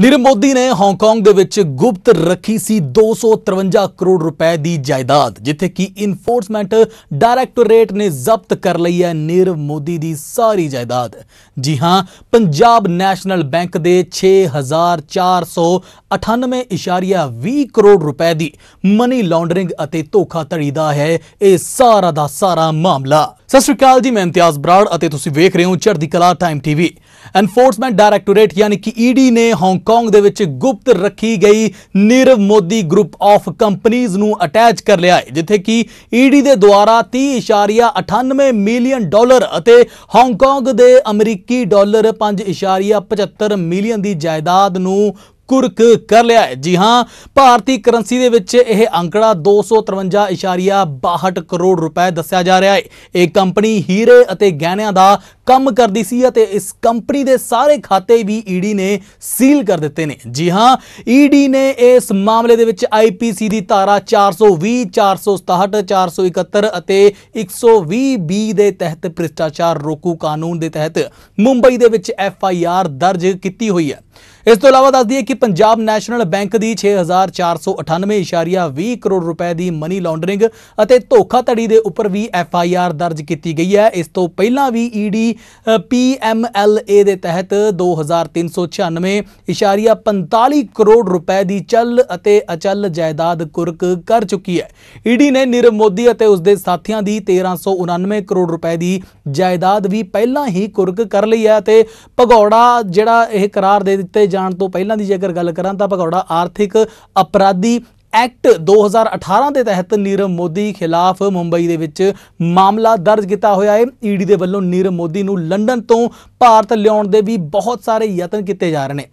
ਨੀਰਵ ਮੋਦੀ ਨੇ ਹਾਂਗਕਾਂਗ ਦੇ ਵਿੱਚ ਗੁਪਤ ਰੱਖੀ ਸੀ 253 ਕਰੋੜ ਰੁਪਏ ਦੀ ਜਾਇਦਾਦ ਜਿੱਥੇ ਕਿ ਇਨਫੋਰਸਮੈਂਟ ਡਾਇਰੈਕਟੋਰੇਟ ਨੇ ਜ਼ਬਤ ਕਰ ਲਈ ਹੈ ਨੀਰਵ ਮੋਦੀ ਦੀ ਸਾਰੀ ਜਾਇਦਾਦ ਜੀ ਹਾਂ ਪੰਜਾਬ ਨੈਸ਼ਨਲ ਬੈਂਕ ਦੇ 6498.20 ਕਰੋੜ ਰੁਪਏ ਦੀ ਮਨੀ ਲਾਂਡਰਿੰਗ ਅਤੇ ਧੋਖਾਧੜੀ ਦਾ ਹੈ ਇਹ ਸਾਰਾ ਦਾ ਸਾਰਾ ਮਾਮਲਾ ਸਤਿ ਸ਼੍ਰੀ ਅਕਾਲ ਜੀ ਮੈਂ ਇਮਤੀਆਜ਼ ਬਰਾੜ ਅਤੇ ਤੁਸੀਂ ਵੇਖ ਰਹੇ ਹੋ ਚੜ੍ਹਦੀ ਕਲਾ ਟਾਈਮ ਟੀਵੀ ਐਨਫੋਰਸਮੈਂਟ ਡਾਇਰੈਕਟੋਰੇਟ ਯਾਨੀ ਕਿ ਈਡੀ e ਨੇ ਹਾਂਗਕਾਂਗ ਦੇ ਵਿੱਚ ਗੁਪਤ ਰੱਖੀ ਗਈ ਨੀਰਵ ਮੋਦੀ ਗਰੁੱਪ ਆਫ ਕੰਪਨੀਆਂ ਨੂੰ ਅਟੈਚ ਕਰ ਲਿਆ ਹੈ ਜਿੱਥੇ ਕਿ ਈਡੀ e ਦੇ ਦੁਆਰਾ 30.98 ਮਿਲੀਅਨ ਡਾਲਰ ਅਤੇ ਹਾਂਗਕਾਂਗ ਦੇ ਅਮਰੀਕੀ ਡਾਲਰ 5.75 ਮਿਲੀਅਨ ਦੀ ਜਾਇਦਾਦ ਨੂੰ ਕੁਰਕ ਕਰ ਲਿਆ ਹੈ ਜੀ ਹਾਂ ਭਾਰਤੀ ਕਰੰਸੀ ਦੇ ਵਿੱਚ ਇਹ ਅੰਕੜਾ 253.62 ਕਰੋੜ ਰੁਪਏ ਦੱਸਿਆ ਜਾ ਰਿਹਾ ਹੈ ਇਹ ਕੰਪਨੀ ਹੀਰੇ ਅਤੇ ਗਹਿਣਿਆਂ ਦਾ ਕੰਮ ਕਰਦੀ ਸੀ ਅਤੇ ਇਸ ਕੰਪਨੀ ਦੇ ਸਾਰੇ ਖਾਤੇ ਵੀ ਈਡੀ ਨੇ ਸੀਲ ਕਰ ਦਿੱਤੇ ਨੇ ਜੀ ਹਾਂ ਈਡੀ ਨੇ ਇਸ ਮਾਮਲੇ ਦੇ ਵਿੱਚ ਆਈਪੀਸੀ ਦੀ ਧਾਰਾ 420 467 471 ਅਤੇ 120 ਬੀ ਦੇ ਤਹਿਤ ਭ੍ਰਿਸ਼ਟਾਚਾਰ ਰੋਕੂ ਕਾਨੂੰਨ ਦੇ ਤਹਿਤ ਮੁੰਬਈ ਦੇ ਵਿੱਚ ਐਫ ਆਈ ਆਰ ਦਰਜ ਕੀਤੀ ਹੋਈ ਹੈ ਇਸ ਤੋਂ ਇਲਾਵਾ ਦੱਸ ਦਈਏ ਕਿ ਪੰਜਾਬ ਨੈਸ਼ਨਲ ਬੈਂਕ ਦੀ 6498.20 ਕਰੋੜ ਰੁਪਏ ਦੀ ਮਨੀ ਲਾਂਡਰਿੰਗ ਅਤੇ ਧੋਖਾਧੜੀ ਦੇ ਉੱਪਰ ਵੀ ਐਫ ਆਈ ਆਰ ਦਰਜ ਕੀਤੀ ਗਈ ਹੈ ਇਸ ਤੋਂ ਪਹਿਲਾਂ ਵੀ ED P M L A ਦੇ ਤਹਿਤ 2396.45 ਕਰੋੜ ਰੁਪਏ ਦੀ ਚੱਲ ਅਤੇ ਅਚਲ ਜਾਇਦਾਦ ਕੁਰਕ ਕਰ ਚੁੱਕੀ ਹੈ ਈਡੀ ਨੇ ਨਿਰਵ ਮੋਦੀ ਅਤੇ ਉਸ ਦੇ ਸਾਥੀਆਂ ਦੀ 1399 ਕਰੋੜ ਰੁਪਏ ਦੀ ਜਾਇਦਾਦ ਵੀ ਪਹਿਲਾਂ ਹੀ ਕੁਰਕ ਕਰ ਲਈ ਹੈ ਤੇ ਭਗੌੜਾ ਜਿਹੜਾ ਇਹ ਕਰਾਰ ਦੇ ਦਿੱਤੇ ਜਾਣ ਤੋਂ ਪਹਿਲਾਂ ਦੀ ਜੇਕਰ ਗੱਲ ਕਰਾਂ ਤਾਂ ਭਗੌੜਾ ਆਰਥਿਕ ਅਪਰਾਧੀ ਐਕਟ 2018 ਦੇ ਤਹਿਤ ਨੀਰਵ ਮੋਦੀ ਖਿਲਾਫ ਮੁੰਬਈ ਦੇ ਵਿੱਚ ਮਾਮਲਾ ਦਰਜ ਕੀਤਾ ਹੋਇਆ ਹੈ ਈਡੀ ਦੇ ਵੱਲੋਂ ਨੀਰਵ ਮੋਦੀ ਨੂੰ ਲੰਡਨ ਤੋਂ ਭਾਰਤ ਲਿਆਉਣ ਦੇ ਵੀ ਬਹੁਤ ਸਾਰੇ ਯਤਨ ਕੀਤੇ ਜਾ ਰਹੇ ਨੇ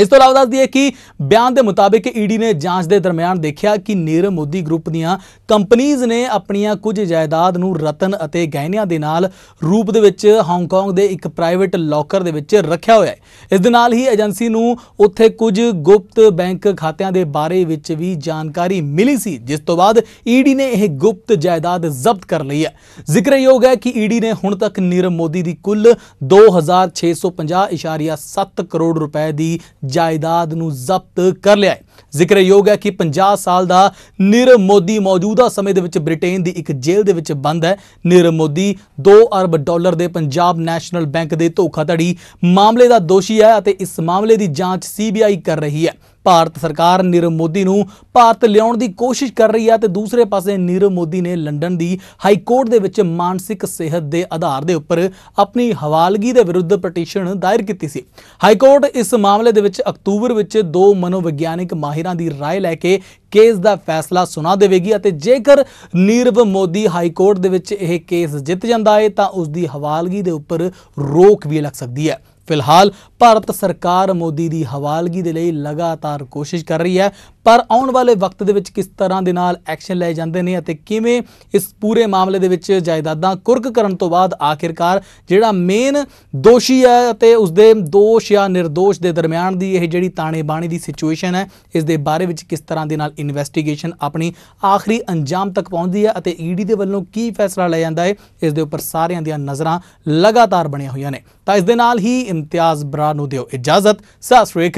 ਇਸ ਤੋਂ ਇਲਾਵਾ ਦੱਸਦੀ ਹੈ ਕਿ ਬਿਆਨ ਦੇ ਮੁਤਾਬਕ ਈਡੀ ਨੇ ਜਾਂਚ ਦੇ ਦਰਮਿਆਨ ਦੇਖਿਆ ਕਿ ਨੀਰ ਮੋਦੀ ਗਰੁੱਪ ਦੀਆਂ ਕੰਪਨੀਆਂ ਨੇ ਆਪਣੀਆਂ ਕੁਝ ਜਾਇਦਾਦ ਨੂੰ ਰਤਨ ਅਤੇ ਗਹਿਣਿਆਂ ਦੇ ਨਾਲ ਰੂਪ ਦੇ ਵਿੱਚ ਹਾਂਗਕਾਂਗ ਦੇ ਇੱਕ ਪ੍ਰਾਈਵੇਟ ਲੌਕਰ ਦੇ ਵਿੱਚ ਰੱਖਿਆ ਹੋਇਆ ਹੈ ਇਸ ਦੇ ਨਾਲ ਹੀ ਏਜੰਸੀ ਨੂੰ ਉੱਥੇ ਕੁਝ ਗੁਪਤ ਬੈਂਕ ਖਾਤਿਆਂ ਦੇ ਬਾਰੇ ਵਿੱਚ ਵੀ ਜਾਣਕਾਰੀ ਮਿਲੀ ਸੀ ਜਿਸ ਤੋਂ ਬਾਅਦ ਈਡੀ ਨੇ ਇਹ ਗੁਪਤ ਜਾਇਦਾਦ ਜ਼ਬਤ ਕਰ ਲਈ ਹੈ ਜ਼ਿਕਰਯੋਗ ਹੈ ਕਿ ਈਡੀ ਨੇ ਹੁਣ ਤੱਕ ਨੀਰ ਮੋਦੀ ਦੀ ਕੁੱਲ 2650.7 ਕਰੋੜ ਰੁਪਏ ਦੀ ਜਾਇਦਾਦ ਨੂੰ ਜ਼ਬਤ ਕਰ ਲਿਆ ਹੈ ਜ਼ਿਕਰਯੋਗ ਹੈ ਕਿ 50 ਸਾਲ ਦਾ ਨਿਰਵ ਮੋਦੀ ਮੌਜੂਦਾ ਸਮੇਂ ਦੇ ਵਿੱਚ ਬ੍ਰਿਟੇਨ ਦੀ ਇੱਕ ਜੇਲ੍ਹ ਦੇ ਵਿੱਚ ਬੰਦ ਹੈ ਨਿਰਵ ਮੋਦੀ 2 ਅਰਬ ਡਾਲਰ ਦੇ ਪੰਜਾਬ ਨੈਸ਼ਨਲ ਬੈਂਕ ਦੇ ਧੋਖਾਧੜੀ ਮਾਮਲੇ ਦਾ ਦੋਸ਼ੀ ਹੈ ਅਤੇ ਇਸ ਮਾਮਲੇ ਦੀ ਜਾਂਚ ਸੀਬੀਆਈ ਕਰ ਰਹੀ ਹੈ ਭਾਰਤ ਸਰਕਾਰ ਨਿਰਵ ਮੋਦੀ ਨੂੰ ਭਾਰਤ ਲਿਆਉਣ ਦੀ ਕੋਸ਼ਿਸ਼ ਕਰ ਰਹੀ ਹੈ ਤੇ ਦੂਸਰੇ ਪਾਸੇ ਨਿਰਵ ਮੋਦੀ ਨੇ ਲੰਡਨ ਦੀ ਹਾਈ ਕੋਰਟ ਦੇ ਵਿੱਚ ਮਾਨਸਿਕ ਸਿਹਤ ਦੇ ਆਧਾਰ ਦੇ ਉੱਪਰ ਆਪਣੀ ਹਵਾਲਗੀ ਦੇ ਵਿਰੁੱਧ ਪਟੀਸ਼ਨ ਦਾਇਰ ਕੀਤੀ ਸੀ ਹਾਈ ਕੋਰਟ ਇਸ ਮਾਮਲੇ ਦੇ ਵਿੱਚ ਅਕਤੂਬਰ ਵਿੱਚ ਦੋ ਮਨੋਵਿਗਿਆਨਿਕ ਮਾਹਿਰਾਂ ਦੀ رائے ਲੈ ਕੇ ਕੇਸ ਦਾ ਫੈਸਲਾ ਸੁਣਾ ਦੇਵੇਗੀ ਅਤੇ ਜੇਕਰ ਨੀਰਵ ਮੋਦੀ ਹਾਈ ਕੋਰਟ ਦੇ ਵਿੱਚ ਇਹ ਕੇਸ ਜਿੱਤ ਜਾਂਦਾ ਹੈ ਤਾਂ ਉਸ ਦੀ ਹਵਾਲਗੀ ਦੇ ਉੱਪਰ ਰੋਕ ਵੀ ਲੱਗ ਸਕਦੀ ਹੈ ਫਿਲਹਾਲ ਭਾਰਤ ਸਰਕਾਰ ਮੋਦੀ ਦੀ ਹਵਾਲਗੀ ਦੇ ਲਈ ਲਗਾਤਾਰ ਕੋਸ਼ਿਸ਼ ਕਰ ਰਹੀ ਹੈ ਪਰ ਆਉਣ ਵਾਲੇ ਵਕਤ ਦੇ ਵਿੱਚ ਕਿਸ ਤਰ੍ਹਾਂ ਦੇ ਨਾਲ ਐਕਸ਼ਨ ਲਏ ਜਾਂਦੇ ਨੇ ਅਤੇ ਕਿਵੇਂ ਇਸ ਪੂਰੇ ਮਾਮਲੇ ਦੇ ਵਿੱਚ ਜਾਇਦਾਦਾਂ ਕੁਰਕ ਕਰਨ ਤੋਂ ਬਾਅਦ ਆਖਿਰਕਾਰ ਜਿਹੜਾ ਮੇਨ ਦੋਸ਼ੀ ਹੈ ਅਤੇ ਉਸ ਦੇ ਦੋਸ਼ ਜਾਂ નિર્ਦੋਸ਼ ਦੇ ਦਰਮਿਆਨ ਦੀ ਇਹ ਜਿਹੜੀ ਤਾਣੇ ਬਾਣੀ ਦੀ ਸਿਚੁਏਸ਼ਨ ਹੈ ਇਸ ਦੇ ਬਾਰੇ ਵਿੱਚ ਕਿਸ ਤਰ੍ਹਾਂ ਦੇ ਨਾਲ ਇਨਵੈਸਟੀਗੇਸ਼ਨ ਆਪਣੀ ਆਖਰੀ ਅੰਜਾਮ ਤੱਕ ਪਹੁੰਚਦੀ ਹੈ ਅਤੇ ਈਡੀ e ਦੇ ਵੱਲੋਂ ਕੀ ਫੈਸਲਾ ਲਿਆ ਜਾਂਦਾ ਹੈ ਇਸ ਦੇ ਉੱਪਰ ਸਾਰਿਆਂ ਦੀਆਂ ਨਜ਼ਰਾਂ ਲਗਾਤਾਰ ਬਣੀਆਂ ਹੋਈਆਂ ਨੇ ਤਾਂ ਇਸ ਦੇ ਨਾਲ ਹੀ ਇਮਤਿਆਜ਼ ਬਰਾ ਨੂੰ ਦਿਓ ਇਜਾਜ਼ਤ ਸਤਿ ਸ੍ਰੀ